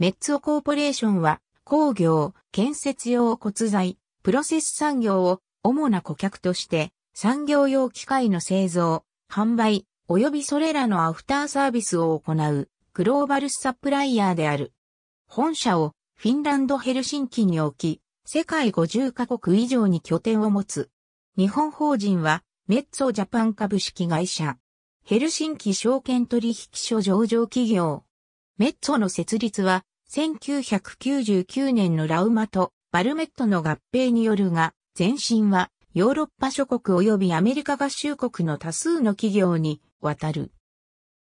メッツォコーポレーションは工業、建設用骨材、プロセス産業を主な顧客として産業用機械の製造、販売、及びそれらのアフターサービスを行うグローバルサプライヤーである。本社をフィンランドヘルシンキに置き、世界50カ国以上に拠点を持つ。日本法人はメッツォジャパン株式会社。ヘルシンキ証券取引所上場企業。メッツォの設立は1999年のラウマとバルメットの合併によるが、前身はヨーロッパ諸国及びアメリカ合衆国の多数の企業に渡る。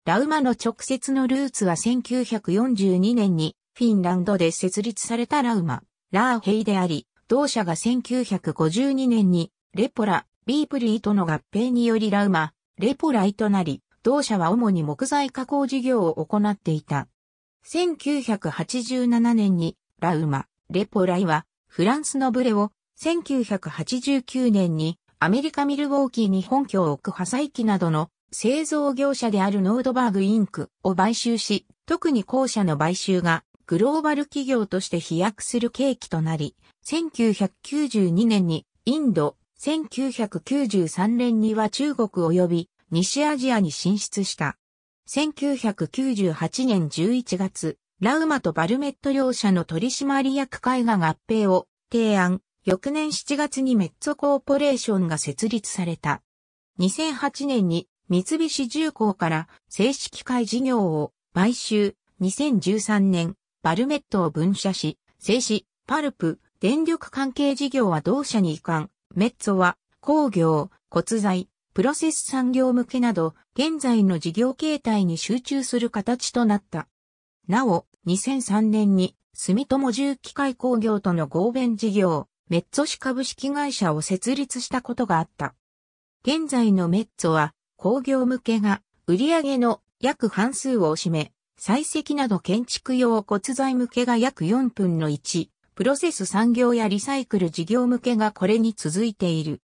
ラウマの直接のルーツは1942年にフィンランドで設立されたラウマ、ラーヘイであり、同社が1952年にレポラ、ビープリーとの合併によりラウマ、レポライとなり、同社は主に木材加工事業を行っていた。1987年にラウマ、レポライはフランスのブレを1989年にアメリカミルウォーキーに本拠を置く破砕機などの製造業者であるノードバーグインクを買収し、特に後者の買収がグローバル企業として飛躍する契機となり、1992年にインド、1993年には中国及び西アジアに進出した。1998年11月、ラウマとバルメット両社の取締役会が合併を提案、翌年7月にメッツォコーポレーションが設立された。2008年に三菱重工から正式会事業を買収、2013年、バルメットを分社し、製紙、パルプ、電力関係事業は同社に移管、メッツォは工業、骨材、プロセス産業向けなど、現在の事業形態に集中する形となった。なお、2003年に、住友重機械工業との合弁事業、メッツォ市株式会社を設立したことがあった。現在のメッツォは、工業向けが売上の約半数を占め、採石など建築用骨材向けが約4分の1、プロセス産業やリサイクル事業向けがこれに続いている。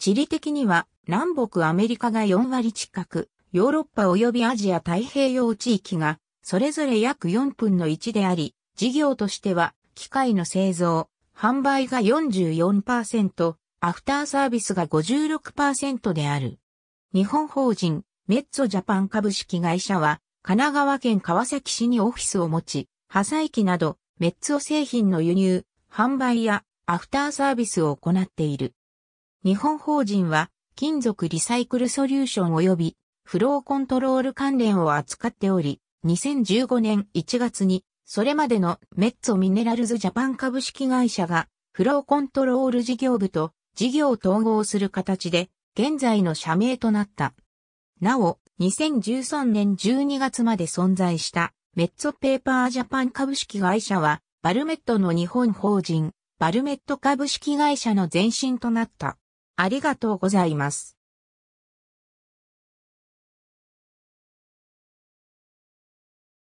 地理的には南北アメリカが4割近く、ヨーロッパ及びアジア太平洋地域が、それぞれ約4分の1であり、事業としては、機械の製造、販売が44%、アフターサービスが56%である。日本法人、メッツォジャパン株式会社は、神奈川県川崎市にオフィスを持ち、破砕機など、メッツォ製品の輸入、販売やアフターサービスを行っている。日本法人は、金属リサイクルソリューション及びフローコントロール関連を扱っており、2015年1月に、それまでのメッツォミネラルズジャパン株式会社が、フローコントロール事業部と事業を統合する形で、現在の社名となった。なお、2013年12月まで存在したメッツォペーパージャパン株式会社は、バルメットの日本法人、バルメット株式会社の前身となった。ありがとうございます。